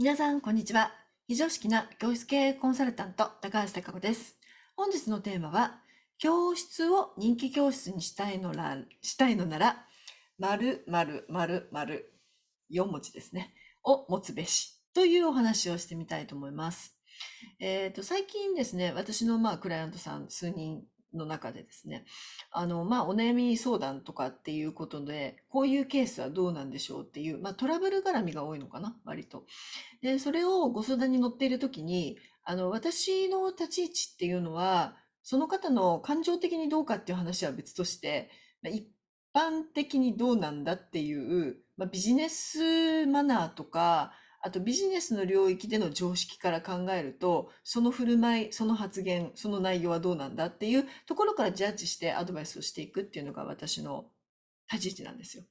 皆さん、こんにちは。非常識な教室経営コンサルタント、高橋貴子です。本日のテーマは、教室を人気教室にしたいのらしたいのなら、〇〇〇〇4文字ですね、を持つべしというお話をしてみたいと思います。えっ、ー、と、最近ですね、私のまあクライアントさん数人の中でですね、あの、まあ、お悩み相談とかっていうことで、こういうケースはどうなんでしょうっていう、まあ、トラブル絡みが多いのかな、割と。で、それをご相談に乗っている時に、あの、私の立ち位置っていうのは、その方の感情的にどうかっていう話は別として、一般的にどうなんだっていう、まあ、ビジネスマナーとか、あとビジネスの領域での常識から考えると、その振る舞い、その発言、その内容はどうなんだっていうところからジャッジしてアドバイスをしていくっていうのが私の立ち位置なんですよ。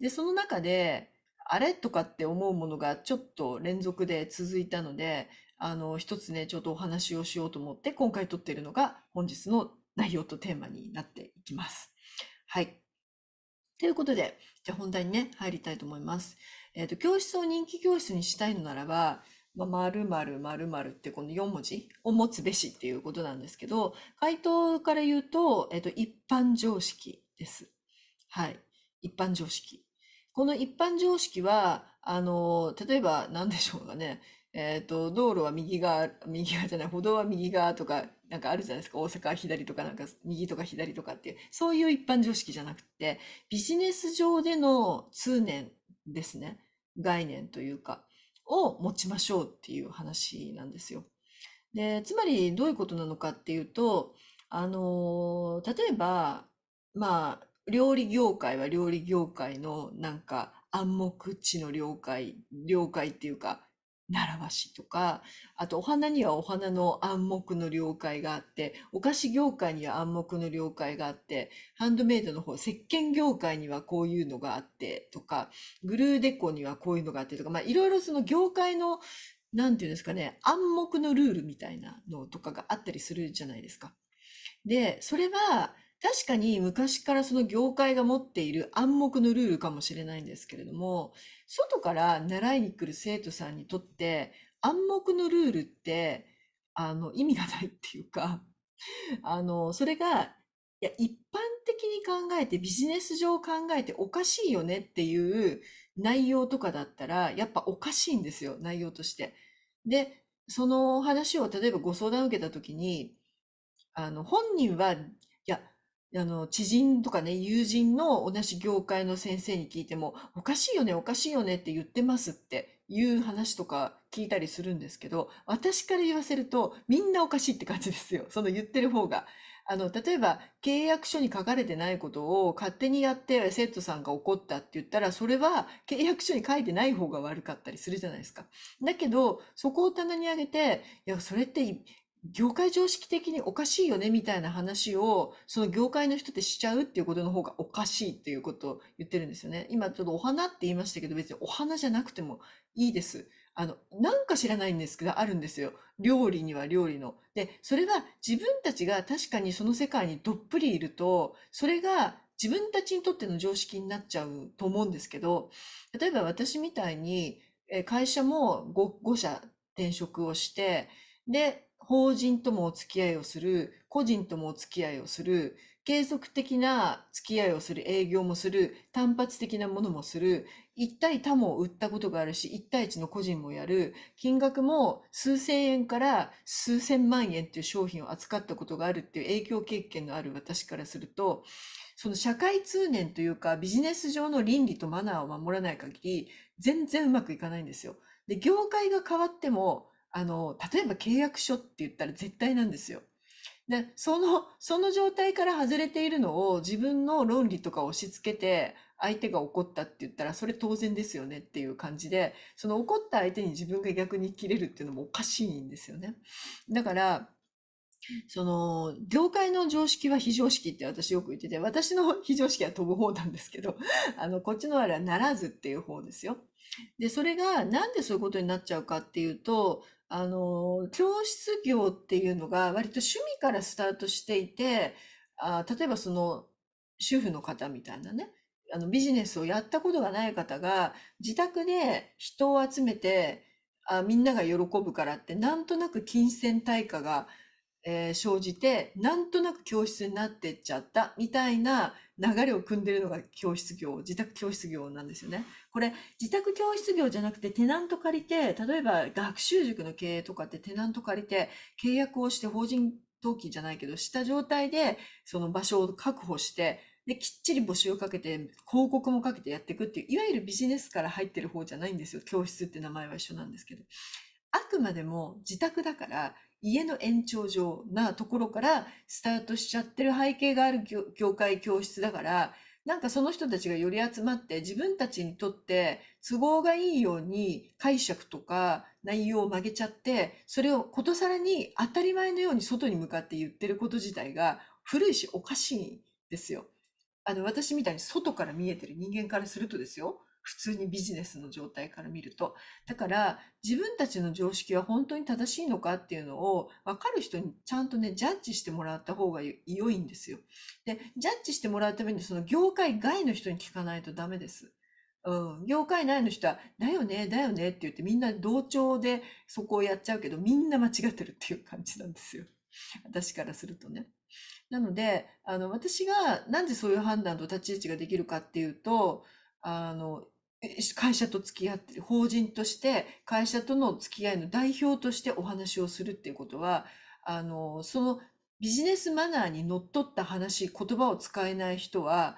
で、その中で、あれとかって思うものがちょっと連続で続いたので、あの、一つね、ちょっとお話をしようと思って、今回撮っているのが本日の内容とテーマになっていきます。はい。ということで、じゃあ本題にね、入りたいと思います。えー、と、教室を人気教室にしたいのならば、まあ、〇〇〇〇ってこの4文字を持つべしっていうことなんですけど、回答から言うと、えー、と、一般常識です。はい。一般常識。この一般常識は、あの、例えば何でしょうかね。えー、と、道路は右側、右側じゃない、歩道は右側とか、なんかあるじゃないですか。大阪は左とか、なんか右とか左とかっていう、そういう一般常識じゃなくて、ビジネス上での通念ですね。概念というか、を持ちましょうっていう話なんですよ。で、つまりどういうことなのかっていうと、あの、例えば、まあ、料理業界は料理業界のなんか暗黙知の了解、了解っていうか、習わしとか、あとお花にはお花の暗黙の了解があって、お菓子業界には暗黙の了解があって、ハンドメイドの方、石鹸業界にはこういうのがあってとか、グルーデコにはこういうのがあってとか、まあいろいろその業界の、てうんですかね、暗黙のルールみたいなのとかがあったりするじゃないですか。で、それは、確かに昔からその業界が持っている暗黙のルールかもしれないんですけれども、外から習いに来る生徒さんにとって暗黙のルールって、あの、意味がないっていうか、あの、それが、いや、一般的に考えてビジネス上考えておかしいよねっていう内容とかだったら、やっぱおかしいんですよ、内容として。で、その話を例えばご相談を受けた時に、あの、本人はあの、知人とかね、友人の同じ業界の先生に聞いても、おかしいよね、おかしいよねって言ってますっていう話とか聞いたりするんですけど、私から言わせると、みんなおかしいって感じですよ。その言ってる方が。あの、例えば、契約書に書かれてないことを勝手にやって生徒さんが怒ったって言ったら、それは契約書に書いてない方が悪かったりするじゃないですか。だけど、そこを棚に上げて、いや、それって業界常識的におかしいよねみたいな話を、その業界の人ってしちゃうっていうことの方がおかしいっていうことを言ってるんですよね。今ちょっとお花って言いましたけど、別にお花じゃなくてもいいです。あの、なんか知らないんですけど、あるんですよ。料理には料理の。で、それは自分たちが確かにその世界にどっぷりいると、それが自分たちにとっての常識になっちゃうと思うんですけど、例えば私みたいに、会社も 5, 5社転職をして、で、法人ともお付き合いをする、個人ともお付き合いをする、継続的な付き合いをする、営業もする、単発的なものもする、一対他も売ったことがあるし、一対一の個人もやる、金額も数千円から数千万円っていう商品を扱ったことがあるっていう影響経験のある私からすると、その社会通念というかビジネス上の倫理とマナーを守らない限り、全然うまくいかないんですよ。で、業界が変わっても、あの、例えば契約書って言ったら絶対なんですよ。で、その、その状態から外れているのを自分の論理とか押し付けて、相手が怒ったって言ったら、それ当然ですよねっていう感じで、その怒った相手に自分が逆に切れるっていうのもおかしいんですよね。だから、その、業界の常識は非常識って私よく言ってて、私の非常識は飛ぶ方なんですけど、あの、こっちのあれはならずっていう方ですよ。で、それがなんでそういうことになっちゃうかっていうと、あの、教室業っていうのが割と趣味からスタートしていて、あ、例えばその主婦の方みたいなね、あのビジネスをやったことがない方が自宅で人を集めて、あ、みんなが喜ぶからってなんとなく金銭対価がえー、生じてなんとなく教室になってっちゃったみたいな流れを組んでるのが教室業自宅教室業なんですよね。これ自宅教室業じゃなくてテナント借りて例えば学習塾の経営とかってテナント借りて契約をして法人登記じゃないけどした状態でその場所を確保してできっちり募集をかけて広告もかけてやっていくっていういわゆるビジネスから入ってる方じゃないんですよ教室って名前は一緒なんですけど。あくまでも自宅だから家の延長上なところからスタートしちゃってる背景がある業界教室だから、なんかその人たちがより集まって自分たちにとって都合がいいように解釈とか内容を曲げちゃって、それをことさらに当たり前のように外に向かって言ってること自体が古いしおかしいんですよ。あの、私みたいに外から見えてる人間からするとですよ。普通にビジネスの状態から見ると。だから自分たちの常識は本当に正しいのかっていうのを分かる人にちゃんとね、ジャッジしてもらった方が良いんですよ。で、ジャッジしてもらうためにその業界外の人に聞かないとダメです。うん、業界内の人は、だよね、だよねって言ってみんな同調でそこをやっちゃうけど、みんな間違ってるっていう感じなんですよ。私からするとね。なので、あの、私がなんでそういう判断と立ち位置ができるかっていうと、あの、会社と付き合ってる、法人として会社との付き合いの代表としてお話をするっていうことは、あの、そのビジネスマナーにのっとった話、言葉を使えない人は、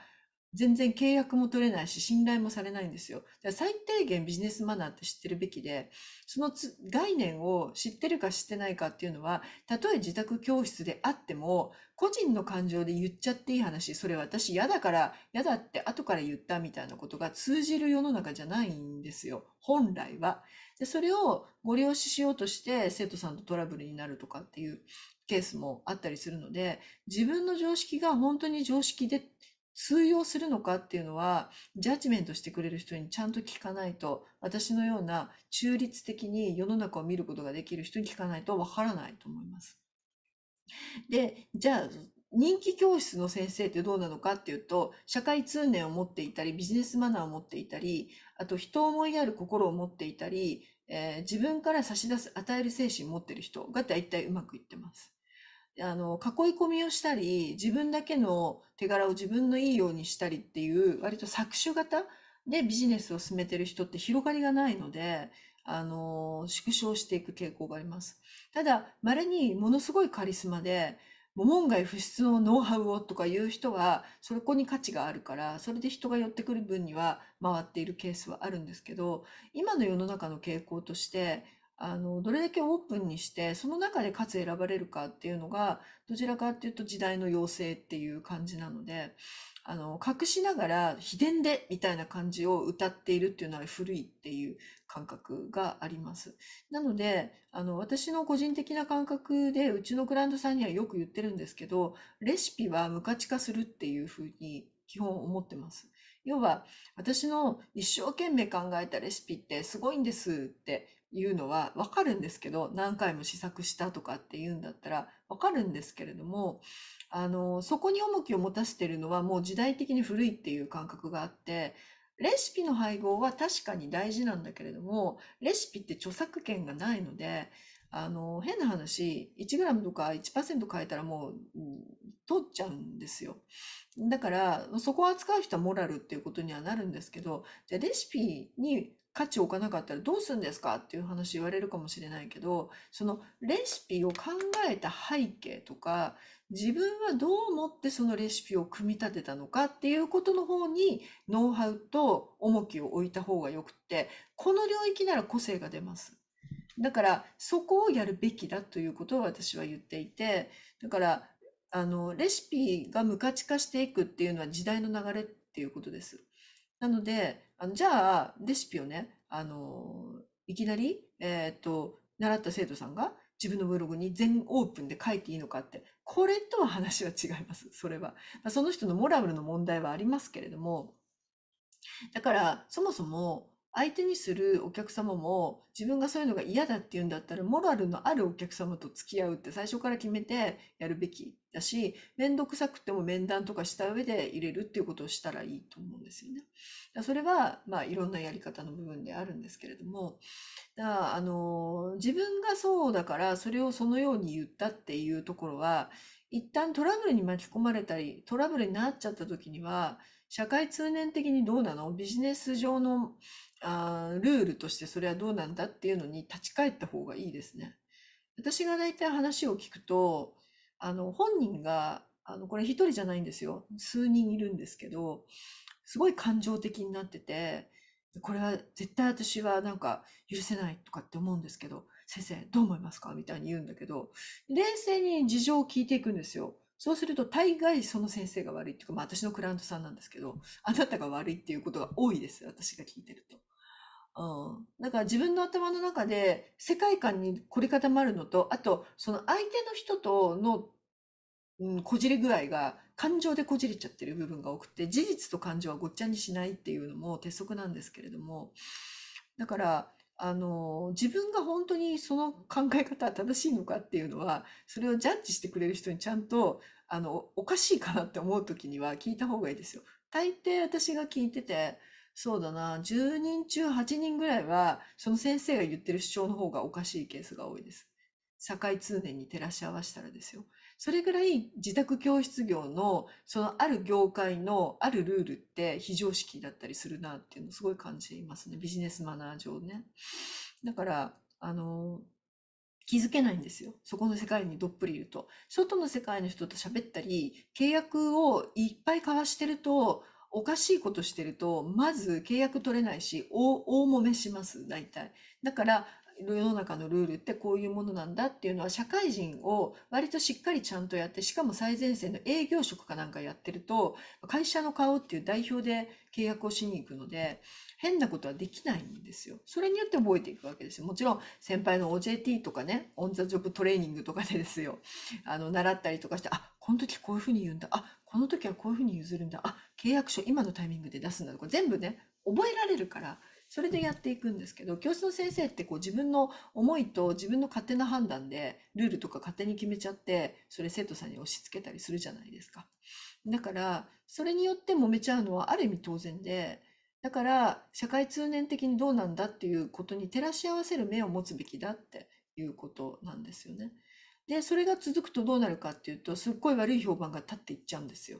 全然契約も取れないし、信頼もされないんですよ。最低限ビジネスマナーって知ってるべきで、その概念を知ってるか知ってないかっていうのは、たとえ自宅教室であっても、個人の感情で言っちゃっていい話、それ私嫌だから、嫌だって後から言ったみたいなことが通じる世の中じゃないんですよ。本来は。で、それをご利用ししようとして生徒さんとトラブルになるとかっていうケースもあったりするので、自分の常識が本当に常識で通用するのかっていうのはジャッジメントしてくれる人にちゃんと聞かないと私のような中立的に世の中を見ることができる人に聞かないとわからないと思います。でじゃあ人気教室の先生ってどうなのかっていうと社会通念を持っていたりビジネスマナーを持っていたりあと人を思いやる心を持っていたり、えー、自分から差し出す与える精神を持ってる人が大体うまくいってます。あの、囲い込みをしたり、自分だけの手柄を自分のいいようにしたりっていう、割と搾取型でビジネスを進めてる人って広がりがないので、あの、縮小していく傾向があります。ただ、稀にものすごいカリスマで、もう門外不出のノウハウをとかいう人は、そこに価値があるから、それで人が寄ってくる分には回っているケースはあるんですけど、今の世の中の傾向として、あの、どれだけオープンにして、その中でかつ選ばれるかっていうのが、どちらかっていうと時代の要請っていう感じなので、あの、隠しながら秘伝でみたいな感じを歌っているっていうのは古いっていう感覚があります。なので、あの、私の個人的な感覚で、うちのグランドさんにはよく言ってるんですけど、レシピは無価値化するっていうふうに基本思ってます。要は、私の一生懸命考えたレシピってすごいんですっていうのはわかるんですけど、何回も試作したとかっていうんだったらわかるんですけれども、あの、そこに重きを持たせてるのはもう時代的に古いっていう感覚があって、レシピの配合は確かに大事なんだけれども、レシピって著作権がないので、あの、変な話、1g とか1%変えたらもう、うん、取っちゃうんですよ。だから、そこを扱う人はモラルっていうことにはなるんですけど、じゃあレシピに価値を置かなかったらどうするんですかっていう話言われるかもしれないけど、そのレシピを考えた背景とか、自分はどう思ってそのレシピを組み立てたのかっていうことの方にノウハウと重きを置いた方がよくって、この領域なら個性が出ます。だから、そこをやるべきだということを私は言っていて、だから、あの、レシピが無価値化していくっていうのは時代の流れっていうことです。なので、あのじゃあ、レシピをね、あの、いきなり、えっと、習った生徒さんが自分のブログに全オープンで書いていいのかって、これとは話は違います、それは。その人のモラルの問題はありますけれども、だから、そもそも、相手にするお客様も自分がそういうのが嫌だっていうんだったらモラルのあるお客様と付き合うって最初から決めてやるべきだし面倒くさくても面談とかした上で入れるっていうことをしたらいいと思うんですよね。だそれはまあいろんなやり方の部分であるんですけれどもだあの自分がそうだからそれをそのように言ったっていうところは一旦トラブルに巻き込まれたりトラブルになっちゃった時には社会通念的にどうなのビジネス上のあルールとしてそれはどうなんだっていうのに立ち返った方がいいですね。私が大体話を聞くと、あの、本人が、あの、これ一人じゃないんですよ。数人いるんですけど、すごい感情的になってて、これは絶対私はなんか許せないとかって思うんですけど、先生どう思いますかみたいに言うんだけど、冷静に事情を聞いていくんですよ。そうすると大概その先生が悪いっていうか、まあ私のクライアントさんなんですけど、あなたが悪いっていうことが多いです。私が聞いてると。うん、だから自分の頭の中で世界観に凝り固まるのと、あとその相手の人との、うん、こじれ具合が感情でこじれちゃってる部分が多くて、事実と感情はごっちゃにしないっていうのも鉄則なんですけれども、だからあの、自分が本当にその考え方は正しいのかっていうのは、それをジャッジしてくれる人にちゃんと、あの、おかしいかなって思う時には聞いた方がいいですよ。大抵私が聞いてて、そうだな、10人中8人ぐらいは、その先生が言ってる主張の方がおかしいケースが多いです。社会通念に照らし合わせたらですよ。それぐらい自宅教室業の、そのある業界のあるルールって非常識だったりするなっていうのをすごい感じていますね。ビジネスマナー上ね。だから、あの、気づけないんですよ。そこの世界にどっぷりいると。外の世界の人と喋ったり、契約をいっぱい交わしてると、おかしいことしてると、まず契約取れないし、大、大揉めします、大体。だから、世の中のルールってこういうものなんだっていうのは社会人を割としっかりちゃんとやってしかも最前線の営業職かなんかやってると会社の顔っていう代表で契約をしに行くので変なことはできないんですよ。それによって覚えていくわけですよ。もちろん先輩の OJT とかねオン・ザ・ジョブトレーニングとかでですよ あの習ったりとかしてあこの時こういうふうに言うんだあこの時はこういうふうに譲るんだあ契約書今のタイミングで出すんだとか全部ね覚えられるからそれでやっていくんですけど教室の先生ってこう自分の思いと自分の勝手な判断でルールとか勝手に決めちゃってそれ生徒さんに押し付けたりするじゃないですかだからそれによって揉めちゃうのはある意味当然でだから社会通念的にどうなんだっていうことに照らし合わせる目を持つべきだっていうことなんですよね。でそれが続くとどうなるかっていうとすっごい悪い評判が立っていっちゃうんですよ。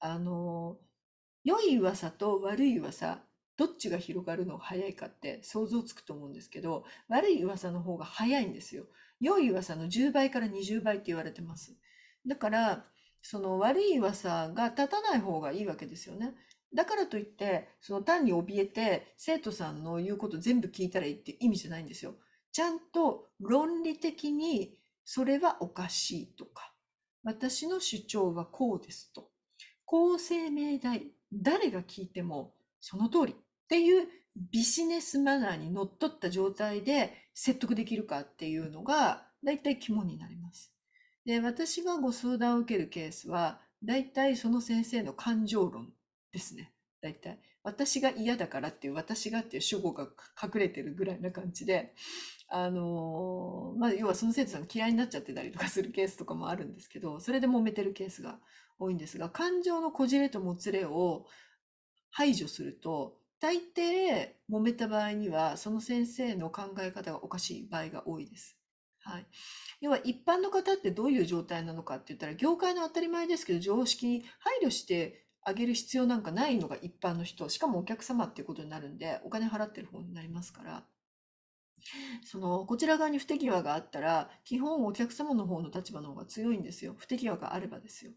あの良い噂と悪い噂どっちが広がるのが早いかって想像つくと思うんですけど悪い噂の方が早いんですよ良い噂の10倍から20倍って言われてますだからその悪い噂が立たない方がいいわけですよねだからといってその単に怯えて生徒さんの言うこと全部聞いたらいいって意味じゃないんですよちゃんと論理的にそれはおかしいとか私の主張はこうですとこ生命明誰が聞いてもその通りっていうビジネスマナーにのっとった状態で説得できるかっていうのが大体肝になります。で、私がご相談を受けるケースは大体その先生の感情論ですね。大体。私が嫌だからっていう私がっていう主語が隠れてるぐらいな感じで、あのまあ、要はその生徒さんが嫌いになっちゃってたりとかするケースとかもあるんですけど、それで揉めてるケースが多いんですが、感情のこじれともつれを排除すると、大抵揉めた場合には、その先生の考え方がおかしい場合が多いです。はい。要は一般の方ってどういう状態なのかって言ったら、業界の当たり前ですけど、常識に配慮してあげる必要なんかないのが一般の人、しかもお客様っていうことになるんで、お金払ってる方になりますから。そのこちら側に不手際があったら基本お客様の方の立場の方が強いんですよ不手際があればですよ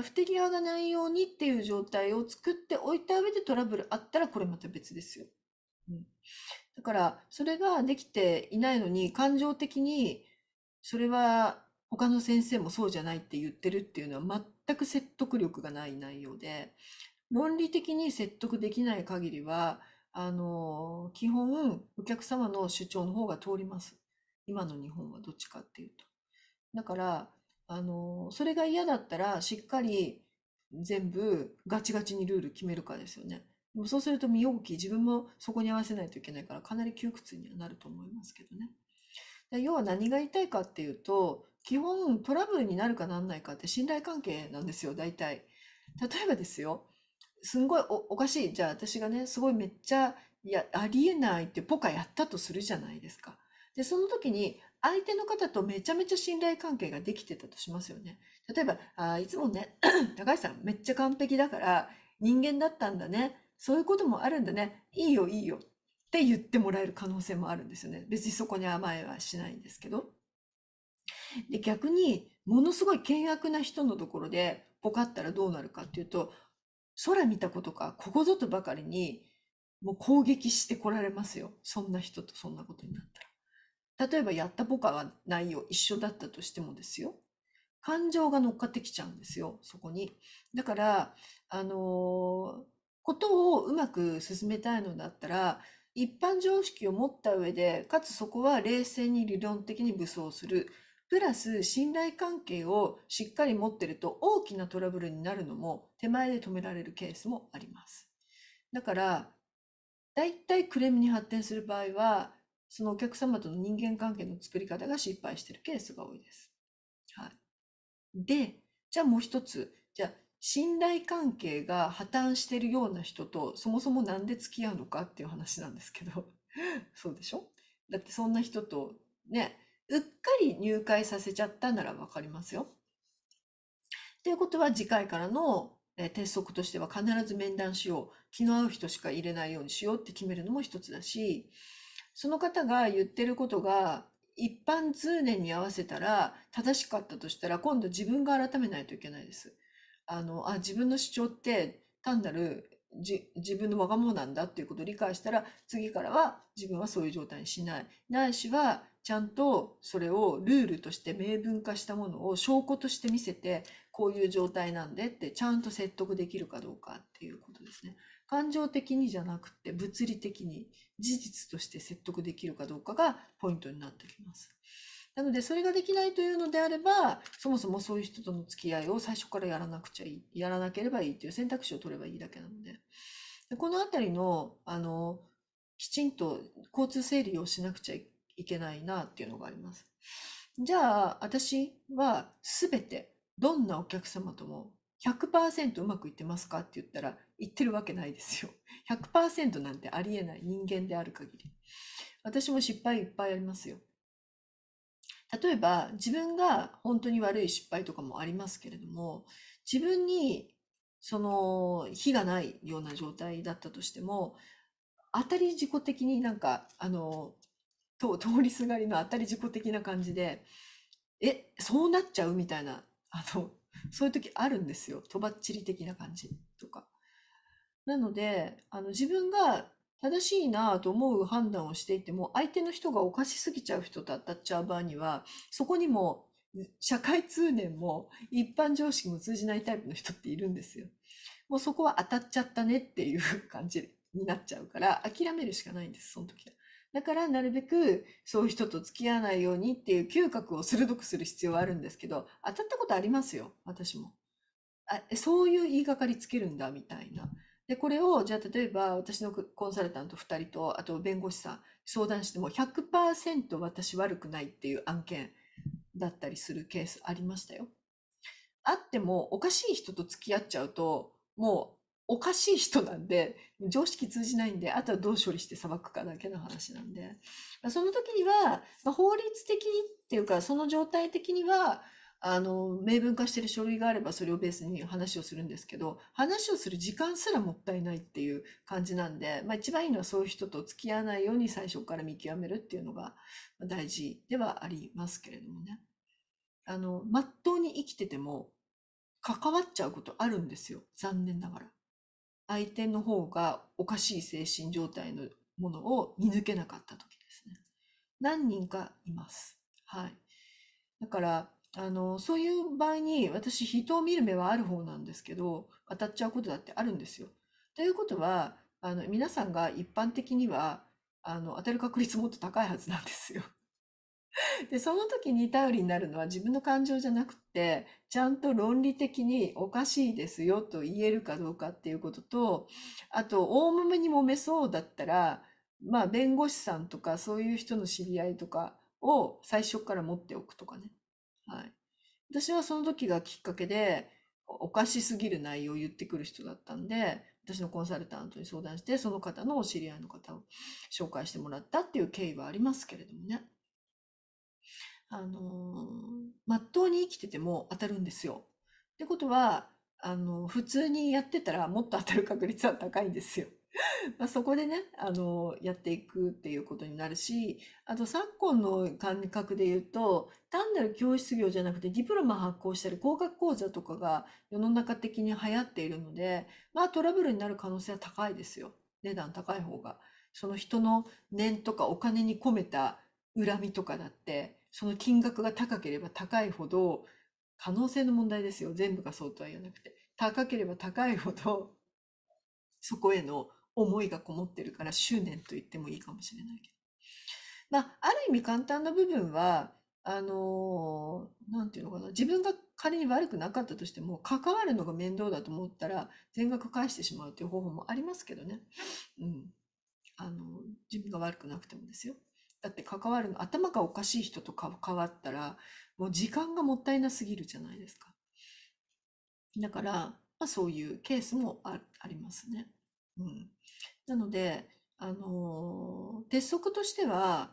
不手際がないようにっていう状態を作っておいた上でトラブルあったらこれまた別ですよ。うん、だからそれができていないのに感情的にそれは他の先生もそうじゃないって言ってるっていうのは全く説得力がない内容で論理的に説得できない限りはあの基本お客様の主張の方が通ります今の日本はどっちかっていうと。だからあの、それが嫌だったら、しっかり全部ガチガチにルール決めるかですよね。でもそうすると身動き、自分もそこに合わせないといけないから、かなり窮屈にはなると思いますけどね。で要は何が言いたいかっていうと、基本トラブルになるかなんないかって信頼関係なんですよ、大体。例えばですよ、すんごいおかしい。じゃあ私がね、すごいめっちゃ、いや、ありえないってポカやったとするじゃないですか。で、その時に、相手の方とめちゃめちゃ信頼関係ができてたとしますよね。例えば、あいつもね、高橋さんめっちゃ完璧だから人間だったんだね。そういうこともあるんだね。いいよ、いいよ。って言ってもらえる可能性もあるんですよね。別にそこに甘えはしないんですけど。で、逆に、ものすごい険悪な人のところでポカったらどうなるかっていうと、空見たことか、ここぞとばかりに、もう攻撃してこられますよ。そんな人とそんなことになったら。例えばやったポカが内容一緒だったとしてもですよ。感情が乗っかってきちゃうんですよ、そこに。だから、あのことをうまく進めたいのだったら、一般常識を持った上で、かつそこは冷静に理論的に武装する。プラス信頼関係をしっかり持ってると大きなトラブルになるのも手前で止められるケースもあります。だから、だいたいクレームに発展する場合は、そのお客様との人間関係の作り方が失敗しているケースが多いです。はい、で、じゃあもう一つ、じゃあ信頼関係が破綻しているような人とそもそも何で付き合うのかっていう話なんですけど、そうでしょだってそんな人とね、うっかり入会させちゃったならわかりますよ。ということは次回からの鉄則としては必ず面談しよう気の合う人しか入れないようにしようって決めるのも一つだしその方が言ってることが一般通念に合わせたら正しかったとしたら今度自分が改めないといけないです。あのあ自分の主張って単なる自分のわがままなんだっていうことを理解したら次からは自分はそういう状態にしない。ないしはちゃんとそれをルールとして明文化したものを証拠として見せてこういう状態なんでってちゃんと説得できるかどうかっていうことですね。感情的にじゃなくて物理的に事実として説得できるかどうかがポイントになってきます。なのでそれができないというのであればそもそもそういう人との付き合いを最初からやらなくちゃいいやらなければいいという選択肢を取ればいいだけなのででこの辺りのあのきちんと交通整理をしなくちゃいけないなっていうのがあります。じゃあ私は全てどんなお客様とも100%うまくいってますかって言ったら、言ってるわけないですよ。100% なんてありえない人間である限り。私も失敗いっぱいありますよ。例えば、自分が本当に悪い失敗とかもありますけれども、自分にその火がないような状態だったとしても、当たり自己的になんか、あの、通りすがりの当たり自己的な感じで、え、そうなっちゃうみたいな、あの、そういう時あるんですよ。とばっちり的な感じとか。なので、あの自分が正しいなと思う判断をしていても、相手の人がおかしすぎちゃう人と当たっちゃう場合には、そこにも社会通念も一般常識も通じないタイプの人っているんですよ。もうそこは当たっちゃったねっていう感じになっちゃうから、諦めるしかないんです、その時は。だからなるべくそういう人と付き合わないようにっていう嗅覚を鋭くする必要はあるんですけど、当たったことありますよ、私も。あそういう言いがかりつけるんだ、みたいな。で、これを、じゃあ例えば私のコンサルタント2人と、あと弁護士さん、相談しても100%私悪くないっていう案件だったりするケースありましたよ。あってもおかしい人と付き合っちゃうと、もおかしい人なんで、常識通じないんで、あとはどう処理して裁くかだけの話なんで、その時には、まあ、法律的にっていうか、その状態的には、あの、明文化してる書類があればそれをベースに話をするんですけど、話をする時間すらもったいないっていう感じなんで、まあ一番いいのはそういう人と付き合わないように最初から見極めるっていうのが大事ではありますけれどもね。あの、まっとうに生きてても関わっちゃうことあるんですよ。残念ながら。相手の方がおかしい精神状態のものを見抜けなかった時ですね。何人かいます。はい。だから、あの、そういう場合に私人を見る目はある方なんですけど、当たっちゃうことだってあるんですよ。ということは、あの、皆さんが一般的には、あの、当たる確率もっと高いはずなんですよ。で、その時に頼りになるのは自分の感情じゃなくて、ちゃんと論理的におかしいですよと言えるかどうかっていうことと、あと、大揉めに揉めそうだったら、まあ、弁護士さんとか、そういう人の知り合いとかを最初から持っておくとかね。はい。私はその時がきっかけで、おかしすぎる内容を言ってくる人だったんで、私のコンサルタントに相談して、その方のお知り合いの方を紹介してもらったっていう経緯はありますけれどもね。あの真っ当に生きてても当たるんですよ。ってことはあの普通にやってたらもっと当たる確率は高いんですよ。まあそこでねあのやっていくっていうことになるしあと昨今の感覚で言うと単なる教室業じゃなくてディプロマ発行したり工学講座とかが世の中的に流行っているのでまあトラブルになる可能性は高いですよ値段高い方が。その人の念とかお金に込めた恨みとかだってその金額が高ければ高いほど、可能性の問題ですよ。全部がそうとは言わなくて。高ければ高いほど、そこへの思いがこもってるから執念と言ってもいいかもしれないけど。まあ、ある意味簡単な部分は、あのなんていうのかな、自分が仮に悪くなかったとしても、関わるのが面倒だと思ったら、全額返してしまうという方法もありますけどね。うん。あの、自分が悪くなくてもですよ。だって関わるの、頭がおかしい人と関わったら、もう時間がもったいなすぎるじゃないですか。だから、まあ、そういうケースもありますね。うん、なので、あのー、鉄則としては、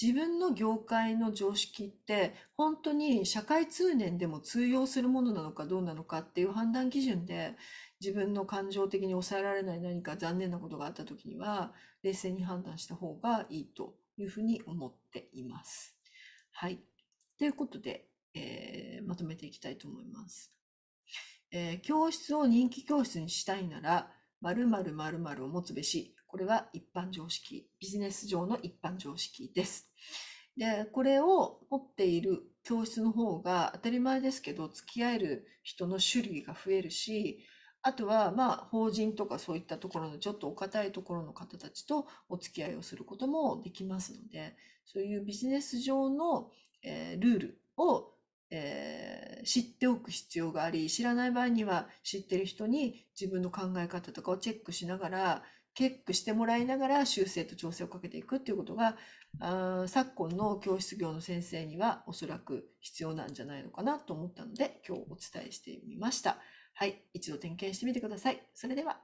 自分の業界の常識って本当に社会通念でも通用するものなのかどうなのかっていう判断基準で自分の感情的に抑えられない何か残念なことがあった時には冷静に判断した方がいいというふうに思っています。はい。ということで、えー、まとめていきたいと思います。えー、教室を人気教室にしたいなら、〇〇〇〇を持つべし、これは一般常識、ビジネス上の一般常識です。で、これを持っている教室の方が当たり前ですけど、付き合える人の種類が増えるし、あとは、まあ、法人とかそういったところのちょっとお堅いところの方たちとお付き合いをすることもできますので、そういうビジネス上の、えー、ルールを、えー、知っておく必要があり、知らない場合には知ってる人に自分の考え方とかをチェックしながら、チェックしてもらいながら修正と調整をかけていくっていうことが、あ昨今の教室業の先生にはおそらく必要なんじゃないのかなと思ったので、今日お伝えしてみました。はい、一度点検してみてください。それでは。